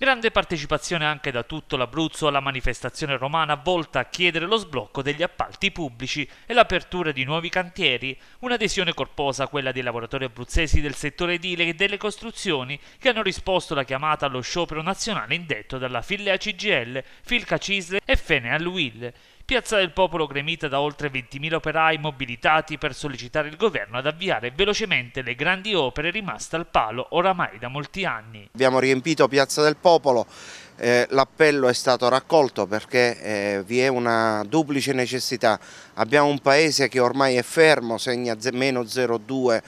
Grande partecipazione anche da tutto l'Abruzzo alla manifestazione romana volta a chiedere lo sblocco degli appalti pubblici e l'apertura di nuovi cantieri, un'adesione corposa quella dei lavoratori abruzzesi del settore edile e delle costruzioni che hanno risposto alla chiamata allo sciopero nazionale indetto dalla Fillea CGL, Filca Cisle e Fenea Luil. Piazza del Popolo gremita da oltre 20.000 operai mobilitati per sollecitare il governo ad avviare velocemente le grandi opere rimaste al palo oramai da molti anni. Abbiamo riempito Piazza del Popolo eh, l'appello è stato raccolto perché eh, vi è una duplice necessità. Abbiamo un paese che ormai è fermo, segna meno 0,2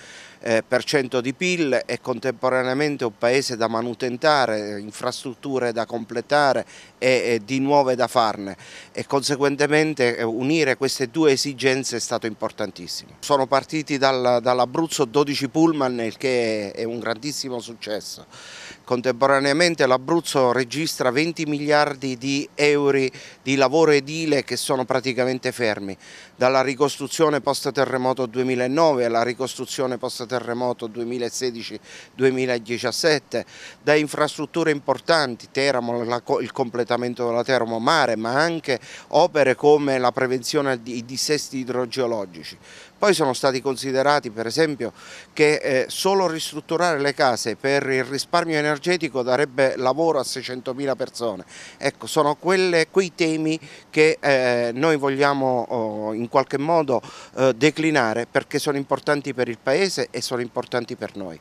eh, per di PIL e contemporaneamente un paese da manutentare, infrastrutture da completare e di nuove da farne e conseguentemente eh, unire queste due esigenze è stato importantissimo. Sono partiti dall'Abruzzo 12 pullman il che è un grandissimo successo. Contemporaneamente l'Abruzzo registra 20 miliardi di euro di lavoro edile che sono praticamente fermi, dalla ricostruzione post terremoto 2009 alla ricostruzione post terremoto terremoto 2016-2017, da infrastrutture importanti, Teramo, la, il completamento della Teramo Mare, ma anche opere come la prevenzione di dissesti idrogeologici. Poi sono stati considerati per esempio che eh, solo ristrutturare le case per il risparmio energetico darebbe lavoro a 600.000 persone. Ecco, sono quelle, quei temi che eh, noi vogliamo oh, in qualche modo eh, declinare perché sono importanti per il Paese e e sono importanti per noi.